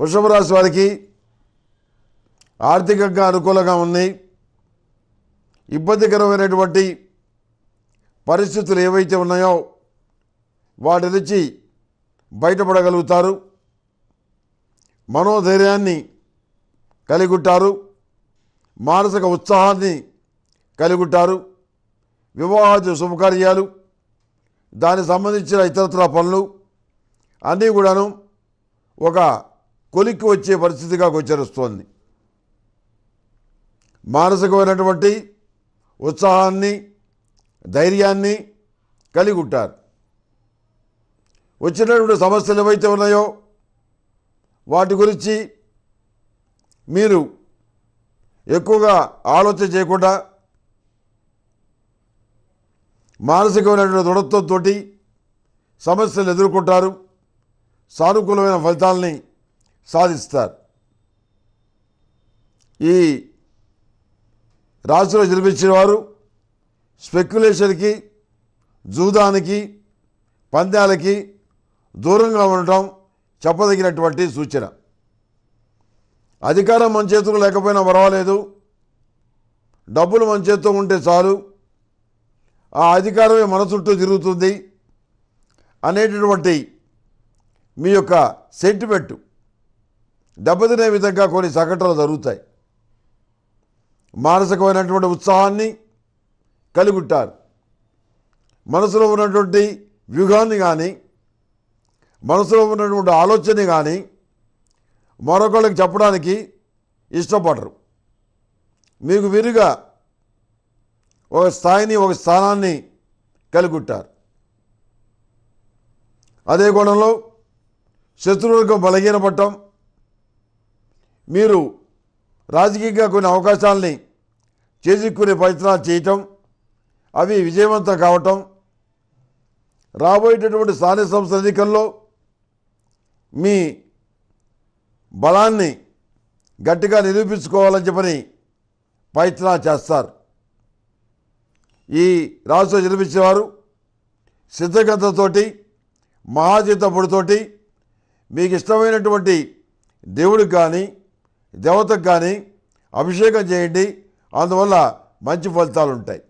వృషభ రాశి వారికి ఆర్థికంగా అనుకూలంగా ఉన్నాయి ఇబ్బందికరమైనటువంటి పరిస్థితులు ఏవైతే ఉన్నాయో వాటి నుంచి బయటపడగలుగుతారు మనోధైర్యాన్ని కలిగుంటారు మానసిక ఉత్సాహాన్ని కలిగుంటారు వివాహాది శుభకార్యాలు దానికి సంబంధించిన ఇతరత్ర పనులు అన్నీ కూడాను ఒక కొలిక్కి వచ్చే పరిస్థితిగా గోచరిస్తోంది మానసికమైనటువంటి ఉత్సాహాన్ని ధైర్యాన్ని కలిగి ఉంటారు వచ్చినటువంటి సమస్యలు ఏవైతే ఉన్నాయో వాటి గురించి మీరు ఎక్కువగా ఆలోచన చేయకుండా మానసికమైనటువంటి దృఢత్వంతో సమస్యలు ఎదుర్కొంటారు సానుకూలమైన ఫలితాలని సాధిస్తారు ఈ రాజులో జన్మించిన వారు స్పెక్యులేషన్కి జూదానికి పందాలకి దూరంగా ఉండటం చెప్పదగినటువంటి సూచన అధికారం మన చేతులు లేకపోయినా పర్వాలేదు డబ్బులు మన చేతితో ఉంటే చాలు ఆ అధికారమే మన చుట్టూ తిరుగుతుంది అనేటటువంటి మీ యొక్క సెంటిమెంటు దెబ్బతినే విధంగా కొన్ని సంఘటనలు జరుగుతాయి మానసికమైనటువంటి ఉత్సాహాన్ని కలిగి మనసులో ఉన్నటువంటి వ్యూహాన్ని కానీ మనసులో ఉన్నటువంటి ఆలోచనని కానీ మరొకళ్ళకి చెప్పడానికి ఇష్టపడరు మీకు వీరుగా ఒక స్థాయిని ఒక స్థానాన్ని కలిగి అదే కోణంలో శత్రువులకు బలహీనపడటం మీరు రాజకీయంగా కొన్ని అవకాశాలని చేజిక్కునే ప్రయత్నాలు చేయటం అవి విజయవంతం కావటం రాబోయేటటువంటి స్థానిక సంస్థల ఎన్నికల్లో మీ బలాన్ని గట్టిగా నిరూపించుకోవాలని చెప్పని ప్రయత్నాలు చేస్తారు ఈ రాష్ట్రం జన్మించేవారు సిద్ధగతతోటి మహాజీత మీకు ఇష్టమైనటువంటి దేవుడికి కానీ దేవతకు కానీ అభిషేకం చేయండి అందువల్ల మంచి ఫలితాలు ఉంటాయి